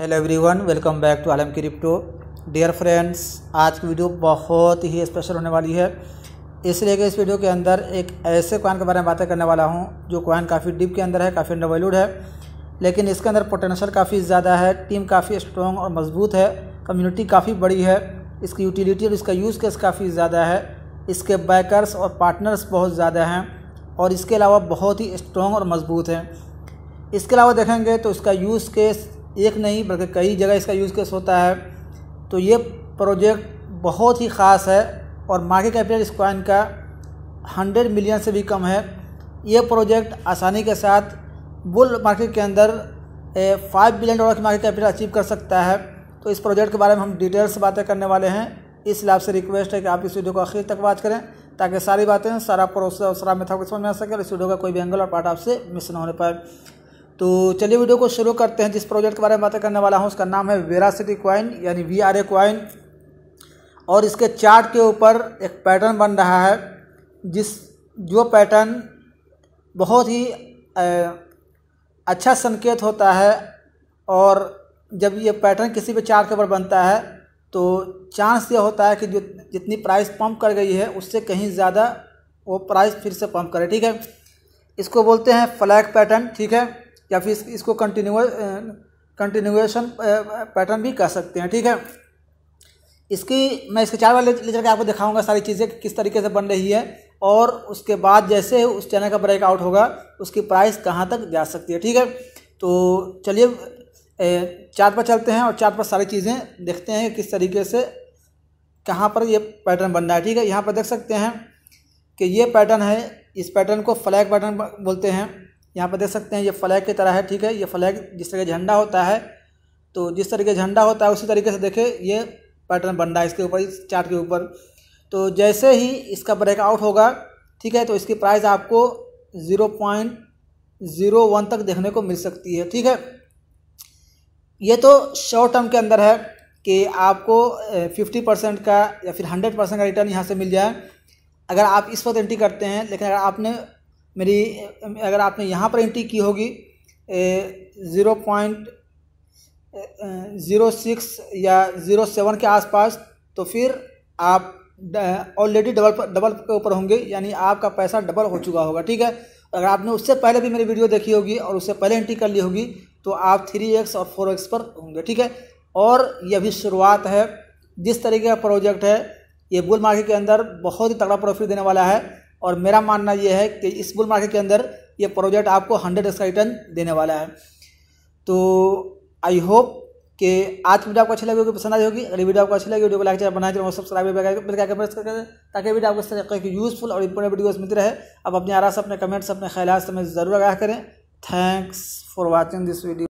hello everyone welcome back to Alam crypto dear friends आज की video बहुत ही स्पेशल होने वाली है इसलिए कि इस वीडियो के अंदर एक ऐसे कॉइन के बारे में बातें करने वाला हूं जो कॉइन काफ़ी डिप के अंदर है काफ़ी अंडरवैल्यूड है लेकिन इसके अंदर पोटेंशियल काफ़ी ज़्यादा है टीम काफ़ी स्ट्रॉन्ग और मजबूत है कम्यूनिटी काफ़ी बड़ी है इसकी यूटिलिटी और इसका यूज़ केस काफ़ी ज़्यादा है इसके बैकर्स और पार्टनर्स बहुत ज़्यादा हैं और इसके अलावा बहुत ही स्ट्रॉन्ग और मजबूत हैं इसके अलावा देखेंगे तो इसका यूज़ केस एक नहीं बल्कि कई जगह इसका यूज़ केस होता है तो ये प्रोजेक्ट बहुत ही ख़ास है और मार्केट कैपिटल इस कॉइन का हंड्रेड मिलियन से भी कम है ये प्रोजेक्ट आसानी के साथ बुल मार्केट के अंदर फाइव बिलियन डॉलर की मार्केट कैपिटल अचीव कर सकता है तो इस प्रोजेक्ट के बारे में हम डिटेल से बातें करने वाले हैं इसलिए आपसे रिक्वेस्ट है कि आप इस वीडियो को आखिर तक बात करें ताकि सारी बातें सारा प्रोसेस और सारा मेथड को समझ में आ सके और इस वीडियो का कोई भी एंगल और पार्ट आपसे मिस न होने पाए तो चलिए वीडियो को शुरू करते हैं जिस प्रोजेक्ट के बारे में बात करने वाला हूँ उसका नाम है वेरासिटी क्वाइन यानी वी आर ए क्वाइन और इसके चार्ट के ऊपर एक पैटर्न बन रहा है जिस जो पैटर्न बहुत ही अच्छा संकेत होता है और जब ये पैटर्न किसी भी चार्ट के ऊपर बनता है तो चांस ये होता है कि जो जितनी प्राइस पंप कर गई है उससे कहीं ज़्यादा वो प्राइस फिर से पंप करे ठीक है इसको बोलते हैं फ्लैग पैटर्न ठीक है या फिर इसको कंटिन्यू कंटिन्यूएशन पैटर्न भी कह सकते हैं ठीक है इसकी मैं इसके चार बार ले, ले के आपको दिखाऊंगा सारी चीज़ें कि किस तरीके से बन रही है और उसके बाद जैसे उस चैनल का ब्रेकआउट होगा उसकी प्राइस कहाँ तक जा सकती है ठीक है तो चलिए चार्ट पर चलते हैं और चार्ट पर सारी चीज़ें देखते हैं किस तरीके से कहाँ पर ये पैटर्न बन रहा है ठीक है यहाँ पर देख सकते हैं कि ये पैटर्न है इस पैटर्न को फ्लैग पैटर्न बोलते हैं यहाँ पर देख सकते हैं ये फ्लैग की तरह है ठीक है ये फ्लैग जिस तरह का झंडा होता है तो जिस तरह का झंडा होता है उसी तरीके से देखें ये पैटर्न बन रहा है इसके ऊपर इस चार्ट के ऊपर तो जैसे ही इसका ब्रेकआउट होगा ठीक है तो इसकी प्राइस आपको ज़ीरो पॉइंट ज़ीरो वन तक देखने को मिल सकती है ठीक है ये तो शॉर्ट टर्म के अंदर है कि आपको फिफ्टी परसेंट का या फिर हंड्रेड परसेंट का रिटर्न यहाँ से मिल जाए अगर आप इस वक्त एंट्री करते हैं लेकिन अगर आपने मेरी अगर आपने यहाँ पर एंट्री की होगी ज़ीरो पॉइंट ज़ीरो सिक्स या ज़ीरो सेवन के आसपास तो फिर आप ऑलरेडी डबल डबल के ऊपर होंगे यानी आपका पैसा डबल हो चुका होगा ठीक है अगर आपने उससे पहले भी मेरी वीडियो देखी होगी और उससे पहले एंट्री कर ली होगी तो आप थ्री एक्स और फोर एक्स पर होंगे ठीक है और यह भी शुरुआत है जिस तरीके का प्रोजेक्ट है ये बुल मार्केट के अंदर बहुत ही तगड़ा प्रॉफिट देने वाला है और मेरा मानना यह है कि इस बुल मार्केट के अंदर ये प्रोजेक्ट आपको हंड्रेड एक्स रिटर्न देने वाला है तो आई होप कि आज वीडियो आपको अच्छी लगी होगी पसंद आई होगी अगर वीडियो आपको अच्छी लगी वीडियो को लाइक चैनल बनाए चलो सब्सक्राइब मिल प्रेस करें ताकि वीडियो आपको इस तरीके की यूज़फुल और इंपोर्टेंट वीडियोस मिलती रहे आप अपने आरा से अपने कमेंट्स अपने ख्याल से हमें ज़रूर आगाह करें thanks for watching this video